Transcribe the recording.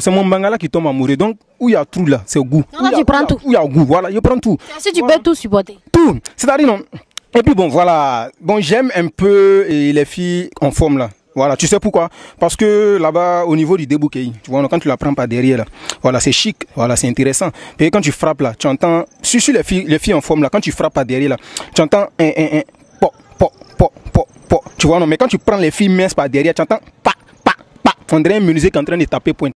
c'est mon bangala qui tombe amoureux. Donc, où il y a tout là, c'est au goût. là, tu prends tout. Où il y a goût, voilà, je prends tout. Si tu peux tout supporter. Tout. C'est-à-dire, non. Et puis bon, voilà. Bon, j'aime un peu les filles en forme là. Voilà, tu sais pourquoi Parce que là-bas, au niveau du débouquet, tu vois, quand tu la prends par derrière, là, voilà, c'est chic, voilà, c'est intéressant. Et quand tu frappes là, tu entends, si les, filles, les filles en forme là, quand tu frappes par derrière là, tu entends un, un, un, pop, pop, pop, pop, pop. Tu vois, non, mais quand tu prends les filles minces par derrière, tu entends, pa, pa, pa. On dirait un est en train de taper point.